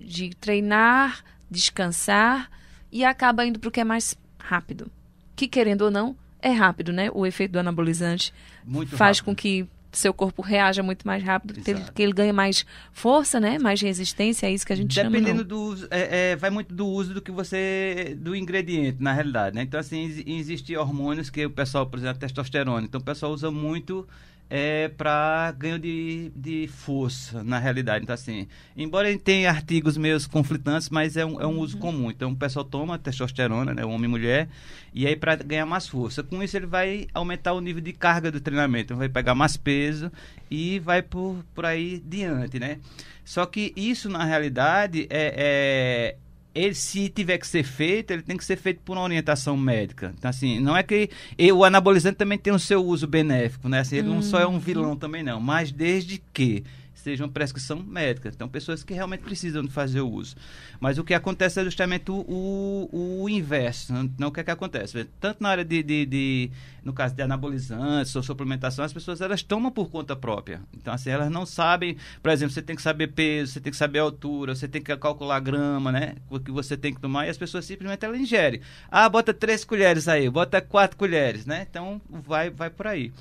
de treinar, descansar e acaba indo para o que é mais rápido. Que, querendo ou não, é rápido, né? O efeito do anabolizante muito faz rápido. com que seu corpo reaja muito mais rápido, que ele ganha mais força, né? Mais resistência, é isso que a gente Dependendo chama. Dependendo do uso, é, é, vai muito do uso do que você, do ingrediente, na realidade, né? Então, assim, existem hormônios que o pessoal, por exemplo, a testosterona. Então, o pessoal usa muito é para ganho de, de força, na realidade. Então, assim, embora ele tenha artigos meio conflitantes, mas é um, é um uso uhum. comum. Então, o pessoal toma testosterona, né, homem e mulher, e aí para ganhar mais força. Com isso, ele vai aumentar o nível de carga do treinamento, então, vai pegar mais peso e vai por, por aí diante, né? Só que isso, na realidade, é, é ele, se tiver que ser feito, ele tem que ser feito por uma orientação médica. Então, assim, não é que. E o anabolizante também tem o seu uso benéfico, né? Assim, ele hum. não só é um uhum. vilão também, não. Mas desde que sejam prescrição médica. Então, pessoas que realmente precisam fazer o uso. Mas o que acontece é justamente o, o, o inverso. Não, não, o que é que acontece? Tanto na área de, de, de, no caso de anabolizantes ou suplementação, as pessoas elas tomam por conta própria. Então, assim, elas não sabem, por exemplo, você tem que saber peso, você tem que saber altura, você tem que calcular grama, né? O que você tem que tomar e as pessoas simplesmente elas ingerem. Ah, bota três colheres aí, bota quatro colheres, né? Então, vai, vai por aí.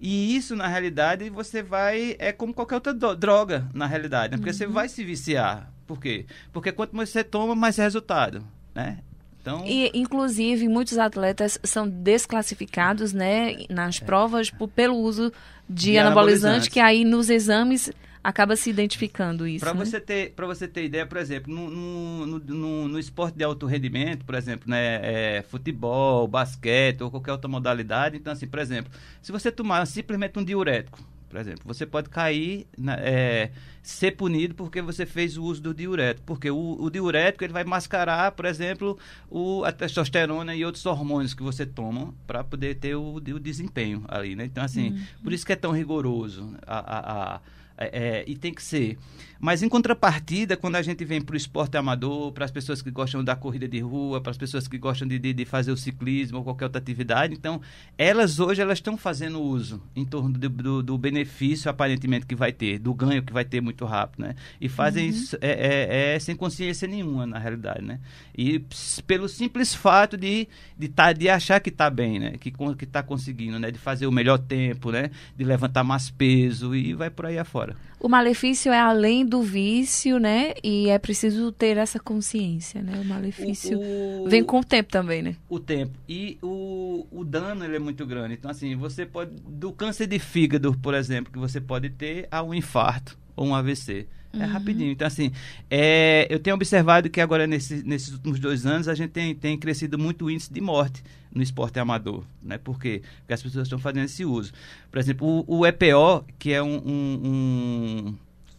E isso, na realidade, você vai. É como qualquer outra droga, na realidade. Né? Porque uhum. você vai se viciar. Por quê? Porque quanto mais você toma, mais resultado. Né? Então... E, inclusive, muitos atletas são desclassificados né, nas é. provas por, pelo uso de, de anabolizante, anabolizante, que aí nos exames acaba se identificando isso. Para né? você ter para você ter ideia, por exemplo, no, no, no, no, esporte de alto rendimento, por exemplo, né, é, futebol, basquete ou qualquer outra modalidade, então assim, por exemplo, se você tomar simplesmente um diurético, por exemplo, você pode cair na, é, ser punido porque você fez o uso do diurético. Porque o, o diurético ele vai mascarar, por exemplo, o, a testosterona e outros hormônios que você toma para poder ter o, o, desempenho ali. Né? Então, assim, uhum. por isso que é tão rigoroso a, a, a é, é, e tem que ser. Mas em contrapartida, quando a gente vem para o esporte amador, para as pessoas que gostam da corrida de rua, para as pessoas que gostam de, de, de, fazer o ciclismo ou qualquer outra atividade, então elas hoje elas estão fazendo uso em torno do, do, do benefício aparentemente que vai ter, do ganho que vai ter muito muito rápido, né? E fazem uhum. isso é, é, é, sem consciência nenhuma, na realidade, né? E pelo simples fato de, de, tá, de achar que está bem, né? Que, que está conseguindo, né? De fazer o melhor tempo, né? De levantar mais peso e vai por aí afora. O malefício é além do vício, né? E é preciso ter essa consciência, né? O malefício o, o, vem com o tempo também, né? O tempo. E o, o dano, ele é muito grande. Então, assim, você pode... Do câncer de fígado, por exemplo, que você pode ter, a um infarto ou um AVC. É uhum. rapidinho. Então, assim, é, eu tenho observado que agora, nesse, nesses últimos dois anos, a gente tem, tem crescido muito o índice de morte no esporte amador. Né? Por quê? Porque as pessoas estão fazendo esse uso. Por exemplo, o, o EPO, que é um, um, um,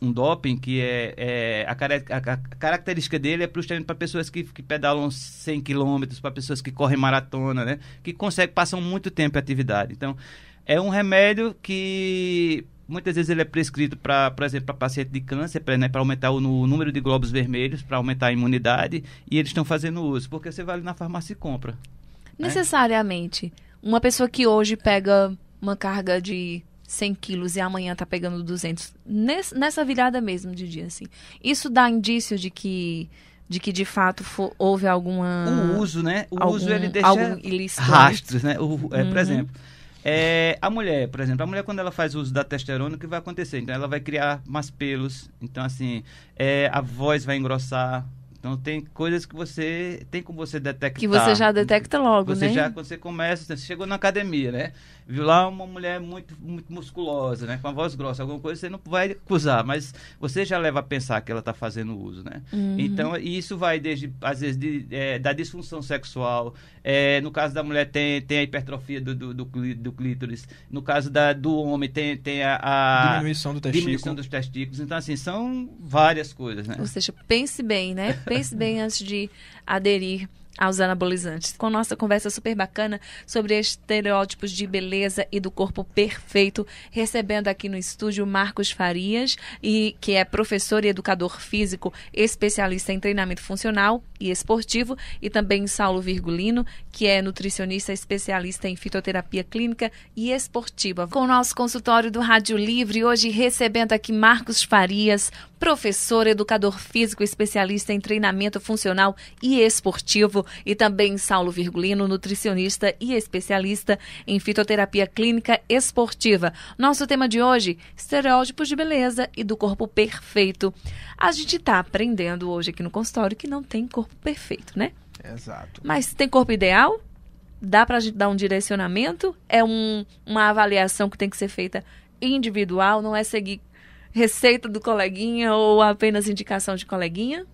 um doping, que é, é a, a, a, característica dele é justamente para pessoas que, que pedalam 100 quilômetros, para pessoas que correm maratona, né? que conseguem, passam muito tempo em atividade. Então, é um remédio que muitas vezes ele é prescrito para, por exemplo, para paciente de câncer, para né, aumentar o, o, número de glóbulos vermelhos, para aumentar a imunidade, e eles estão fazendo uso, porque você vai na farmácia e compra. Né? Necessariamente. Né? Uma pessoa que hoje pega uma carga de 100 quilos e amanhã está pegando 200, nessa virada mesmo de dia, assim. Isso dá indício de que de que de fato for, houve alguma o uso né o algum, uso ele deixa né? rastros né o, é, por uhum. exemplo é, a mulher, por exemplo, a mulher quando ela faz uso da testosterona, o que vai acontecer? Então ela vai criar mais pelos, então assim, é, a voz vai engrossar, então tem coisas que você tem como você detectar. Que você já detecta logo, você né? Você já quando você começa, você chegou na academia, né? viu lá uma mulher muito, muito musculosa, né? Com a voz grossa, alguma coisa, você não vai acusar, mas você já leva a pensar que ela está fazendo uso, né? Uhum. Então, e isso vai desde, às vezes, de, é, da disfunção sexual. É, no caso da mulher, tem, tem a hipertrofia do, do, do, do clítoris. No caso da, do homem, tem, tem a, a diminuição, do diminuição dos testículos. Então, assim, são várias coisas, né? Ou seja, pense bem, né? Pense bem antes de aderir aos anabolizantes. Com nossa conversa super bacana sobre estereótipos de beleza e do corpo perfeito, recebendo aqui no estúdio Marcos Farias, e que é professor e educador físico, especialista em treinamento funcional e esportivo, e também Saulo Virgulino, que é nutricionista especialista em fitoterapia clínica e esportiva. Com o nosso consultório do Rádio Livre, hoje recebendo aqui Marcos Farias, professor, educador físico, especialista em treinamento funcional e esportivo, e também Saulo Virgulino, nutricionista e especialista em fitoterapia clínica esportiva. Nosso tema de hoje: estereótipos de beleza e do corpo perfeito. A gente está aprendendo hoje aqui no consultório que não tem corpo perfeito, né? Exato. Mas tem corpo ideal? Dá para a gente dar um direcionamento? É um, uma avaliação que tem que ser feita individual, não é seguir receita do coleguinha ou apenas indicação de coleguinha?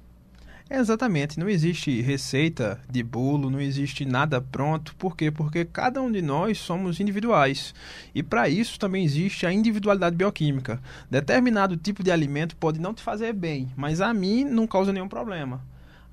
É, exatamente, não existe receita de bolo, não existe nada pronto. Por quê? Porque cada um de nós somos individuais. E para isso também existe a individualidade bioquímica. Determinado tipo de alimento pode não te fazer bem, mas a mim não causa nenhum problema.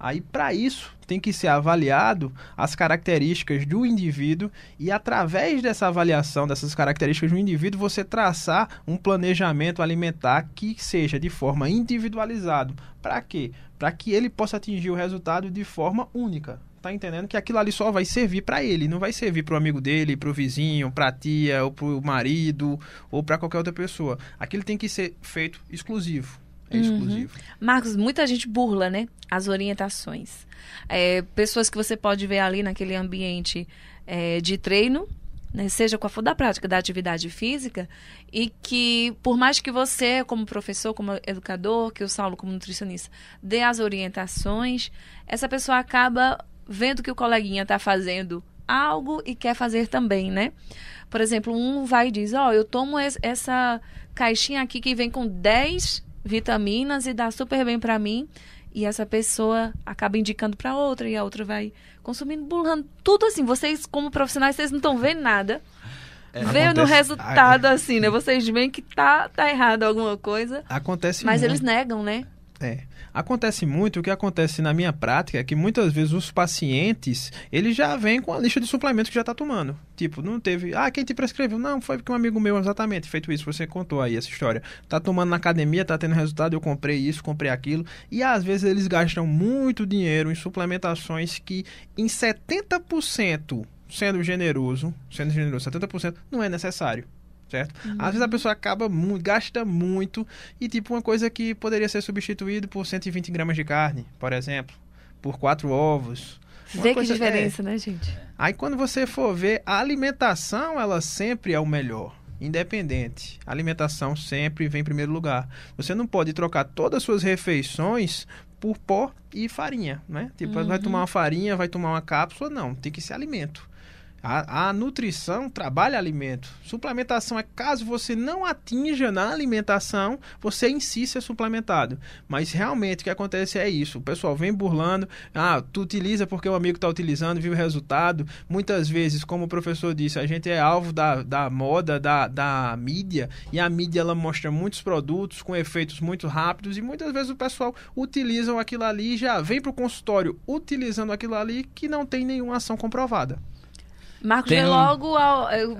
Aí, para isso, tem que ser avaliado as características do indivíduo e, através dessa avaliação dessas características do indivíduo, você traçar um planejamento alimentar que seja de forma individualizado. Para quê? Para que ele possa atingir o resultado de forma única tá entendendo que aquilo ali só vai servir para ele, não vai servir para o amigo dele, para o vizinho, para a tia, ou para o marido, ou para qualquer outra pessoa. Aquilo tem que ser feito exclusivo. É uhum. exclusivo. Marcos, muita gente burla, né? As orientações. É, pessoas que você pode ver ali naquele ambiente é, de treino, né? seja com a da prática da atividade física, e que por mais que você, como professor, como educador, que o Saulo como nutricionista, dê as orientações, essa pessoa acaba vendo que o coleguinha está fazendo algo e quer fazer também, né? Por exemplo, um vai e diz: Ó, oh, eu tomo essa caixinha aqui que vem com 10 vitaminas e dá super bem para mim. E essa pessoa acaba indicando para outra e a outra vai consumindo, burlando. Tudo assim, vocês como profissionais, vocês não estão vendo nada. É, Veio no resultado assim, né? Vocês veem que tá, tá errado alguma coisa. Acontece Mas muito. eles negam, né? É. Acontece muito, o que acontece na minha prática é que muitas vezes os pacientes, eles já vêm com a lista de suplementos que já está tomando. Tipo, não teve, ah, quem te prescreveu? Não, foi porque um amigo meu exatamente feito isso, você contou aí essa história. Tá tomando na academia, tá tendo resultado, eu comprei isso, comprei aquilo. E às vezes eles gastam muito dinheiro em suplementações que em 70%, sendo generoso, sendo generoso, 70% não é necessário certo? Uhum. Às vezes a pessoa acaba muito, gasta muito e tipo uma coisa que poderia ser substituído por 120 gramas de carne, por exemplo, por quatro ovos. Uma Vê que é, diferença, é... né, gente? Aí quando você for ver, a alimentação ela sempre é o melhor independente. A alimentação sempre vem em primeiro lugar. Você não pode trocar todas as suas refeições por pó e farinha, né? Tipo, uhum. vai tomar uma farinha, vai tomar uma cápsula, não, tem que ser alimento. A, a, nutrição trabalha alimento. Suplementação é caso você não atinja na alimentação, você em si ser suplementado. Mas realmente o que acontece é isso. O pessoal vem burlando. Ah, tu utiliza porque o amigo está utilizando, viu o resultado. Muitas vezes, como o professor disse, a gente é alvo da, da moda, da, da mídia. E a mídia ela mostra muitos produtos com efeitos muito rápidos. E muitas vezes o pessoal utiliza aquilo ali e já vem para o consultório utilizando aquilo ali que não tem nenhuma ação comprovada. Marcos Tem... logo.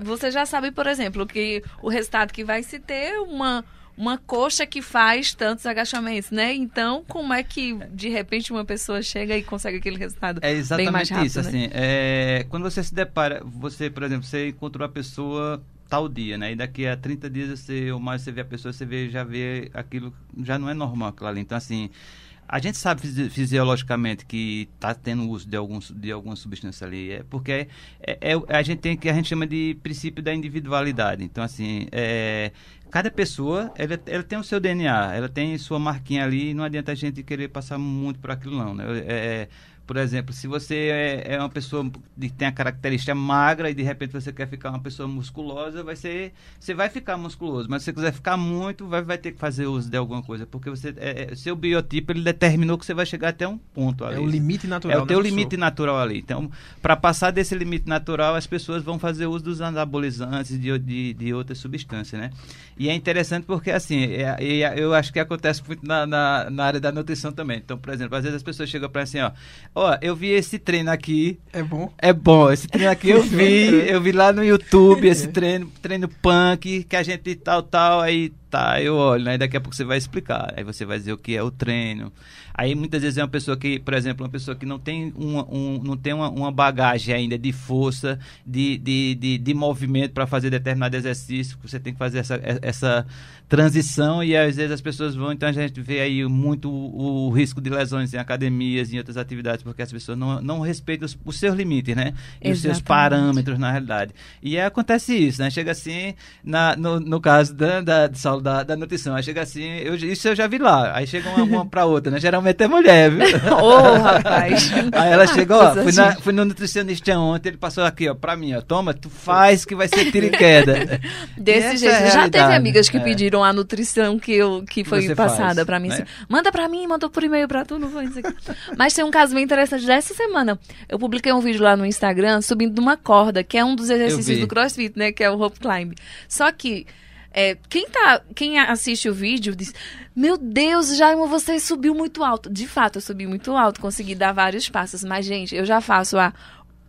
você já sabe, por exemplo, que o resultado que vai se ter uma uma coxa que faz tantos agachamentos, né? Então, como é que de repente uma pessoa chega e consegue aquele resultado? É exatamente bem mais rápido, isso, né? assim. É, quando você se depara, você, por exemplo, você encontrou a pessoa tal dia, né? E daqui a 30 dias você, ou mais você vê a pessoa, você vê, já vê aquilo, já não é normal claro Então, assim, a gente sabe fisiologicamente que está tendo uso de, alguns, de alguma substância ali, é porque é, é, é, a gente tem que a gente chama de princípio da individualidade. Então, assim, é, cada pessoa ela, ela tem o seu DNA, ela tem sua marquinha ali, não adianta a gente querer passar muito por aquilo não, né? É, é por exemplo, se você é, é uma pessoa que tem a característica magra e de repente você quer ficar uma pessoa musculosa, vai ser, você vai ficar musculoso. Mas se você quiser ficar muito, vai, vai ter que fazer uso de alguma coisa, porque você é, é seu biotipo ele determinou que você vai chegar até um ponto é ali. É o limite natural. É o né, teu né, limite natural ali. Então, para passar desse limite natural, as pessoas vão fazer uso dos anabolizantes de, de, de outras substâncias, né? E é interessante porque assim, é, é, eu acho que acontece muito na, na, na área da nutrição também. Então, por exemplo, às vezes as pessoas chegam para assim, ó, Ó, eu vi esse treino aqui. É bom? É bom. Esse treino aqui eu vi. [laughs] eu vi lá no YouTube esse é. treino, treino punk, que a gente tal, tal, aí tá, eu olho, né? Daqui a pouco você vai explicar. Aí você vai dizer o que é o treino. Aí muitas vezes é uma pessoa que, por exemplo, uma pessoa que não tem uma, um, não tem uma, uma, bagagem ainda de força, de, de, de, de movimento para fazer determinado exercício. Você tem que fazer essa, é, essa transição e às vezes as pessoas vão. Então a gente vê aí muito o, o risco de lesões em academias, em outras atividades, porque as pessoas não, não respeitam os, os seus limites, né? E Exatamente. os seus parâmetros, na realidade. E acontece isso, né? Chega assim, na, no, no caso da, da de saúde da, da nutrição. Aí chega assim, eu, isso eu já vi lá. Aí chega uma, uma pra outra, né? Geralmente é mulher, viu? [laughs] Ô, oh, rapaz. Aí ela chegou, ó, fui, na, fui no nutricionista ontem, ele passou aqui, ó, pra mim, ó, toma, tu faz que vai ser tiro e queda. [laughs] Desse e jeito. É já teve amigas que é. pediram a nutrição que, eu, que foi Você passada faz, pra mim. Né? Assim, manda pra mim, mandou por e-mail pra tu, não foi isso aqui. Mas tem um caso bem interessante. Dessa semana, eu publiquei um vídeo lá no Instagram subindo uma corda, que é um dos exercícios do CrossFit, né? Que é o rope climb. Só que é, quem, tá, quem assiste o vídeo diz: Meu Deus, Jaima, você subiu muito alto. De fato, eu subi muito alto, consegui dar vários passos. Mas, gente, eu já faço há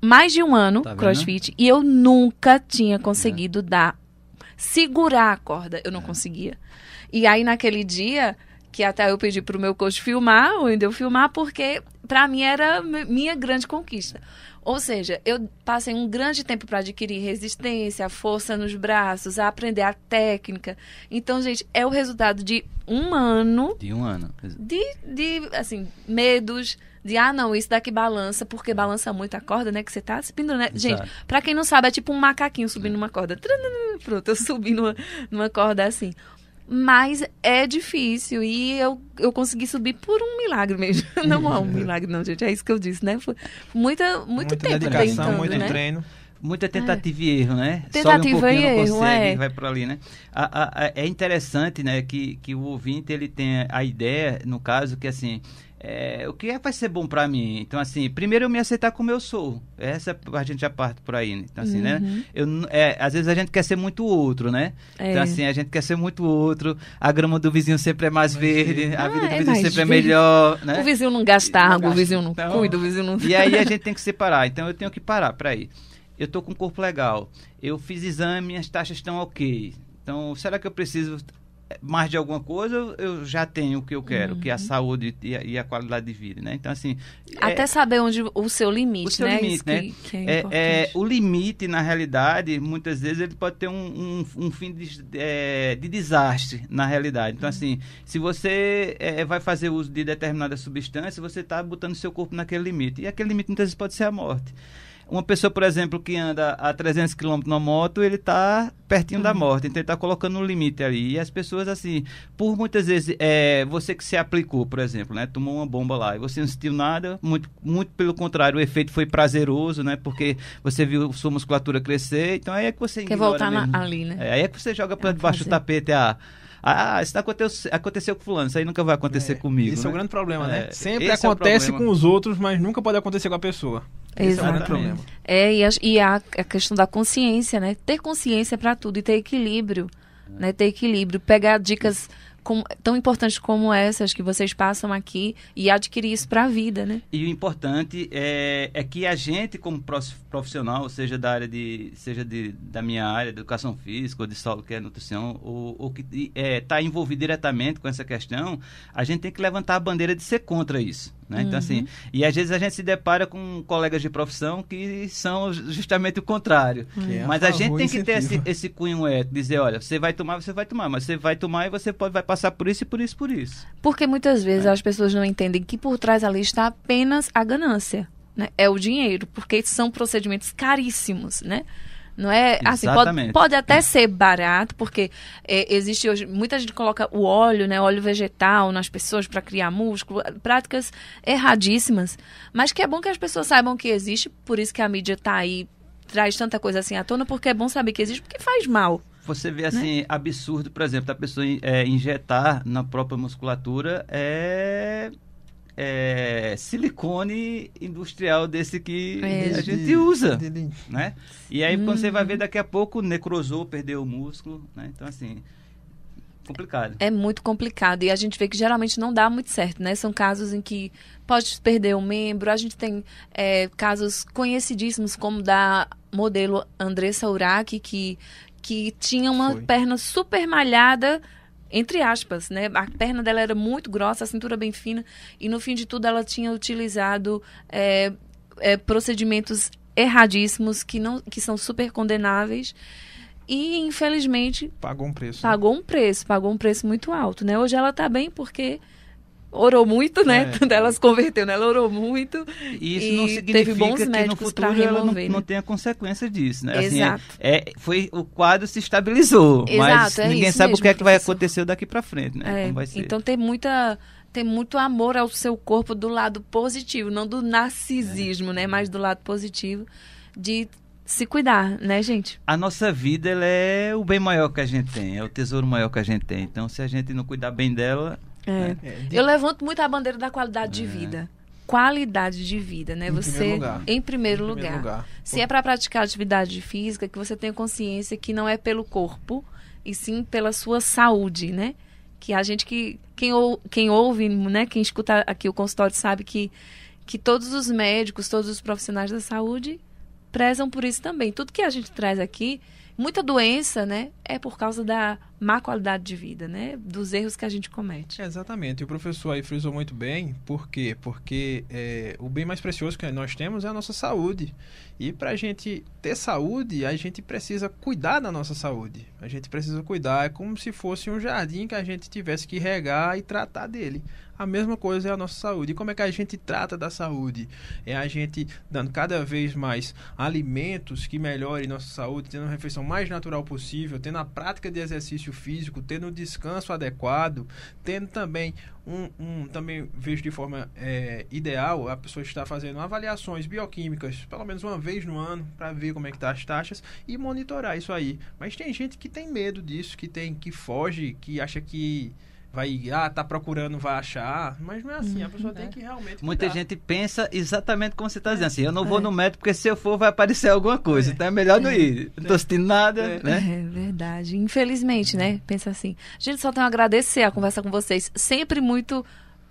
mais de um ano tá crossfit e eu nunca tinha é. conseguido é. dar, segurar a corda. Eu não é. conseguia. E aí, naquele dia, que até eu pedi pro meu coach filmar, ou ainda eu filmar, porque para mim era minha grande conquista. Ou seja, eu passei um grande tempo para adquirir resistência, força nos braços, a aprender a técnica. Então, gente, é o resultado de um ano. De um ano. De, de assim, medos. De, ah, não, isso daqui balança, porque é. balança muito a corda, né? Que você tá se pendurando. Né? Gente, para quem não sabe, é tipo um macaquinho subindo é. uma corda. Pronto, eu subi numa, numa corda assim mas é difícil e eu, eu consegui subir por um milagre mesmo. [laughs] Não há é um uhum. milagre não, gente, é isso que eu disse, né? Foi muita, muito muita tempo dedicação, tentando, muito né? treino. Muita tentativa é. e erro, né? Tentativa Sobe um e erro, consegue, é. vai para ali, né? A, a, a, é interessante, né, que, que o ouvinte ele tem a ideia, no caso, que assim, é, o que é que vai ser bom para mim? Então, assim, primeiro eu me aceitar como eu sou. Essa a gente já parte por aí. Né? Então, assim, né? uhum. né? Eu, é, às vezes a gente quer ser muito outro, né? É. Então, assim, a gente quer ser muito outro. A grama do vizinho sempre é mais verde, ah, a vida do ah, é vizinho sempre é verde. é melhor. Né? O vizinho não gasta água, o vizinho não então, cuida, o vizinho não. E aí a gente tem que separar. Então, eu tenho que parar para aí. Eu tô com um corpo legal. Eu fiz exame, minhas taxas estão ok. Então, será que eu preciso mais de alguma coisa, eu já tenho o que eu quero, uhum. que é a uhum. saúde e a, e a, qualidade de vida, né? Então, assim... Até é, saber onde o seu limite, o seu né? Limite, né? Que, que é é, é o limite, na realidade, muitas vezes ele pode ter um, um, um fim de, é, de, desastre, na realidade. Então, assim, uhum. assim, se você é, vai fazer uso de determinada substância, você está botando seu corpo naquele limite. E aquele limite, muitas vezes, pode ser a morte. Uma pessoa, por exemplo, que anda a 300 km na moto, ele está pertinho uhum. da morte, então ele está colocando um limite ali. E as pessoas, assim, por muitas vezes, é, você que se aplicou, por exemplo, né, tomou uma bomba lá e você não sentiu nada, muito, muito pelo contrário, o efeito foi prazeroso, né, porque você viu sua musculatura crescer, então aí é que você. Quer voltar na, ali, né? É, aí é que você joga para é debaixo do tapete a. Ah, ah, isso tá aconteceu, aconteceu com fulano, isso aí nunca vai acontecer é, comigo. Isso é né? é um grande problema, né? É, Sempre acontece com os outros, mas nunca pode acontecer com a pessoa. Esse Exatamente. é o grande problema. É, e, a, e a, a questão da consciência, né? Ter consciência para tudo e ter equilíbrio, é. né? Ter equilíbrio, pegar dicas tão importantes como essas que vocês passam aqui e adquirir isso para a vida, né? E o importante é, é que a gente, como profissional, seja da área de, seja de, da minha área de educação física, ou de solo que é nutrição, ou, ou que está é, tá envolvido diretamente com essa questão, a gente tem que levantar a bandeira de ser contra isso. Né? Uhum. Então, assim, uhum. e às vezes a gente se depara com colegas de profissão que são justamente o contrário. É mas a gente tem que ter esse, esse cunho ético, dizer, olha, você vai tomar, você vai tomar, mas você vai tomar e você pode, vai passar por isso e por isso, por isso. Porque muitas vezes é. as pessoas não entendem que por trás ali está apenas a ganância. Né? É o dinheiro, porque são procedimentos caríssimos, né? Não é? Assim, pode, pode, até é. ser barato, porque é, existe hoje. Muita gente coloca o óleo, né? Óleo vegetal nas pessoas para criar músculo. Práticas erradíssimas. Mas que é bom que as pessoas saibam que existe, por isso que a mídia está aí, traz tanta coisa assim à tona, porque é bom saber que existe, porque faz mal você vê né? assim né? absurdo, por exemplo, a pessoa é, injetar na própria musculatura é é, silicone industrial desse que é, a de, gente usa, de... né? E aí hum. quando você vai hum. ver daqui a pouco necrosou, perdeu o músculo, né? Então assim, complicado. É muito complicado e a gente vê que geralmente não dá muito certo, né? São casos em que pode perder um membro. A gente tem é, casos conhecidíssimos como da modelo Andressa Urach que que tinha uma Foi. perna super malhada entre aspas, né? A perna dela era muito grossa, a cintura bem fina, e no fim de tudo ela tinha utilizado é, é, procedimentos erradíssimos que, não, que são super condenáveis. E, infelizmente. Pagou um preço. Né? Pagou né? um preço, pagou um preço muito alto, né? Hoje ela está bem porque orou muito, né? É. Tanto ela se converteu, né? Ela orou muito. E isso e não significa teve bons que médicos no futuro ela não, né? não tenha consequência disso, né? Assim, Exato. Assim, é, é, foi, o quadro se estabilizou, Exato, mas é ninguém sabe mesmo, o que é que vai acontecer daqui para frente, né? É, então tem muita tem muito amor ao seu corpo do lado positivo, não do narcisismo, é. né? Mas do lado positivo de se cuidar, né, gente? A nossa vida ela é o bem maior que a gente tem, é o tesouro maior que a gente tem. Então, se a gente não cuidar bem dela, é. Né? é Eu levanto muito a bandeira da qualidade de é. vida. Qualidade de vida, né? Em você primeiro lugar. em primeiro, em lugar. primeiro lugar. Se é para praticar atividade física, que você tenha consciência que não é pelo corpo, e sim pela sua saúde, né? Que a gente que quem, ou, quem ouve, né, quem escuta aqui o consultório sabe que que todos os médicos, todos os profissionais da saúde prezam por isso também. Tudo que a gente traz aqui muita doença, né, é por causa da má qualidade de vida, né, dos erros que a gente comete. É, exatamente. E o professor aí frisou muito bem. Por quê? Porque é, o bem mais precioso que nós temos é a nossa saúde. E para a gente ter saúde, a gente precisa cuidar da nossa saúde. A gente precisa cuidar. É como se fosse um jardim que a gente tivesse que regar e tratar dele. A mesma coisa é a nossa saúde. E como é que a gente trata da saúde? É a gente dando cada vez mais alimentos que melhorem nossa saúde, tendo uma refeição mais natural possível, tendo a prática de exercício físico, tendo um descanso adequado, tendo também um, um, também vejo de forma é, ideal a pessoa estar fazendo avaliações bioquímicas pelo menos uma vez no ano para ver como é que tá as taxas e monitorar isso aí mas tem gente que tem medo disso que tem que foge que acha que vai, ah, tá procurando, vai achar. Mas não é assim, a pessoa é. tem uhum. que realmente. Cuidar. Muita gente pensa exatamente como você está dizendo, assim, eu não vou é. no médico porque se eu for vai aparecer alguma coisa, é. então é melhor não é. ir. Não tô sentindo nada, né? É verdade. Infelizmente, né? Pensa assim. A gente só tem a agradecer a conversa com vocês. Sempre muito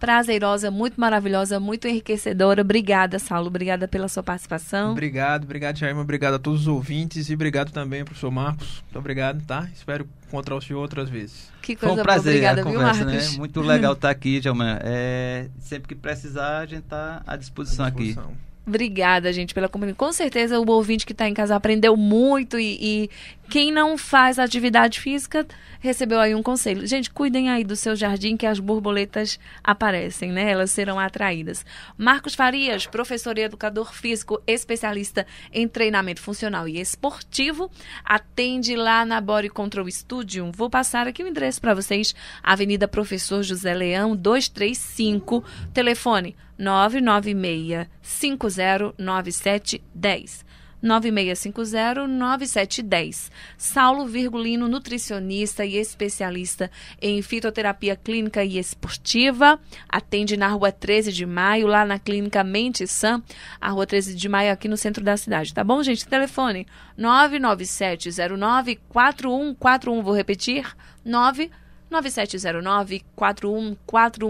prazerosa, muito maravilhosa, muito enriquecedora. Obrigada, Saulo. Obrigada pela sua participação. Obrigado, obrigado, Jairma. Obrigado a todos os ouvintes e obrigado também, seu Marcos. Muito obrigado, tá? Espero encontrar o senhor outras vezes. Que coisa Foi um prazer Obrigada, a conversa, Né? Muito legal estar [laughs] tá aqui, Jairma. É, sempre que precisar, a gente está à disposição, à disposição. aqui. Obrigada, gente, pela companhia. Com certeza o ouvinte que está em casa aprendeu muito e, e, quem não faz atividade física recebeu aí um conselho. Gente, cuidem aí do seu jardim que as borboletas aparecem, né? Elas serão atraídas. Marcos Farias, professor e educador físico, especialista em treinamento funcional e esportivo, atende lá na Body Control Studio. Vou passar aqui o endereço para vocês, Avenida Professor José Leão, 235, telefone 996509710. 96509710. Saulo Virgulino, nutricionista e especialista em fitoterapia clínica e esportiva, atende na Rua 13 de Maio, lá na Clínica Mente Sã, a Rua 13 de Maio aqui no centro da cidade, tá bom, gente? Telefone 99709 4141. vou repetir, 997094141. 9709-4141.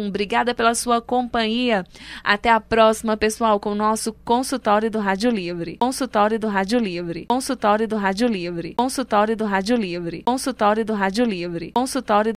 Obrigada pela sua companhia. Até a próxima, pessoal, com o nosso consultório do Rádio Livre. Consultório do Rádio Livre. Consultório do Rádio Livre. Consultório do Rádio Livre. Consultório do Rádio Livre. Consultório